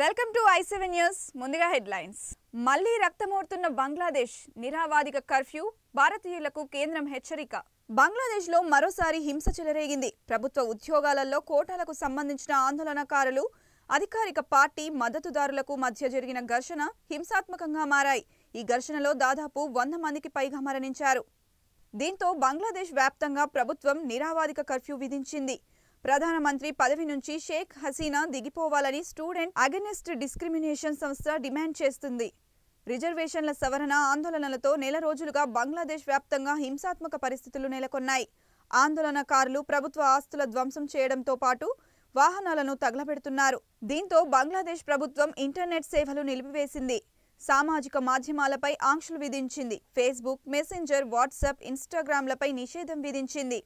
welcome to I seven news ముందుగా headlines మళ్లీ రక్తమూడుతున్న బంగ్లాదేశ్ నిరావాదిక కర్ఫ్యూ భారతీయులకు కేంద్రం హెచ్చరిక బంగ్లాదేశ్లో మరోసారి హింస చెలరేగింది ప్రభుత్వ ఉద్యోగాలలో కోటాలకు సంబంధించిన ఆందోళనకారులు అధికారిక పార్టీ మద్దతుదారులకు మధ్య జరిగిన ఘర్షణ హింసాత్మకంగా మారాయి ఈ ఘర్షణలో దాదాపు వంద మందికి పైగా మరణించారు దీంతో బంగ్లాదేశ్ వ్యాప్తంగా ప్రభుత్వం నిరావాదిక కర్ఫ్యూ విధించింది ప్రధానమంత్రి పదవి నుంచి షేక్ హసీనా దిగిపోవాలని స్టూడెంట్ అగనిస్ట్ డిస్క్రిమినేషన్ సంస్థ డిమాండ్ చేస్తుంది రిజర్వేషన్ల సవరణ ఆందోళనలతో నెల రోజులుగా బంగ్లాదేశ్ వ్యాప్తంగా హింసాత్మక పరిస్థితులు నెలకొన్నాయి ఆందోళనకారులు ప్రభుత్వ ఆస్తుల ధ్వంసం చేయడంతో పాటు వాహనాలను తగలబెడుతున్నారు దీంతో బంగ్లాదేశ్ ప్రభుత్వం ఇంటర్నెట్ సేవలు నిలిపివేసింది సామాజిక మాధ్యమాలపై ఆంక్షలు విధించింది ఫేస్బుక్ మెసెంజర్ వాట్సాప్ ఇన్స్టాగ్రామ్లపై నిషేధం విధించింది